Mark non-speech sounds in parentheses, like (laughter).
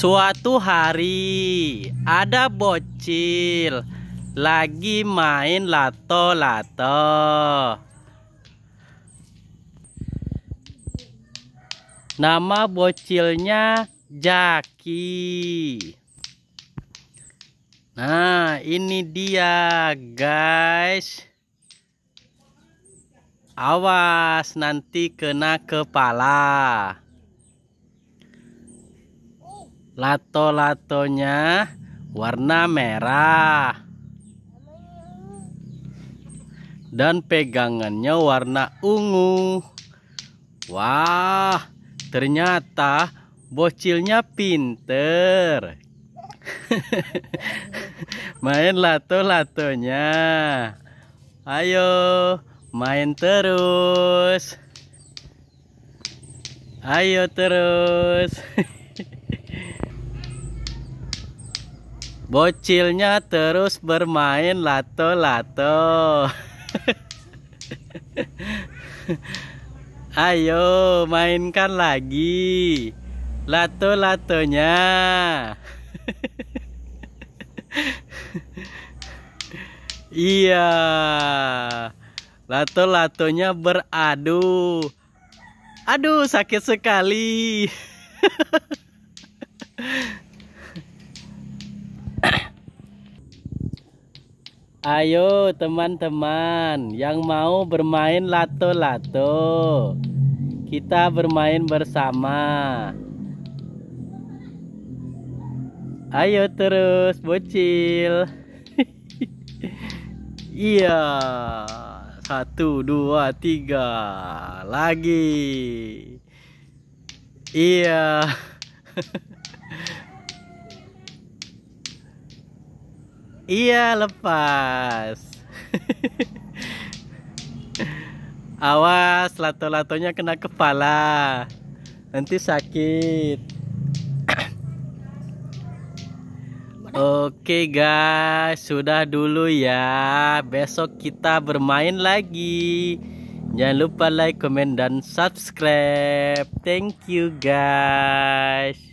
Suatu hari ada bocil lagi main lato-lato. Nama bocilnya Jaki. Nah, ini dia, guys. Awas nanti kena kepala. Lato-latonya warna merah. Dan pegangannya warna ungu. Wah, ternyata bocilnya pinter. (laughs) main lato-latonya. Ayo, main terus. Ayo terus. (laughs) Bocilnya terus bermain lato-lato. (laughs) Ayo mainkan lagi lato-latonya. (laughs) iya. Lato-latonya beradu. Aduh, sakit sekali. (laughs) Ayo teman-teman yang mau bermain lato-lato Kita bermain bersama Ayo terus bocil (laughs) Iya Satu, dua, tiga Lagi Iya (laughs) Iya lepas. Awas lato-latonya kena kepala. Nanti sakit. Oke guys, sudah dulu ya. Besok kita bermain lagi. Jangan lupa like, comment, dan subscribe. Thank you guys.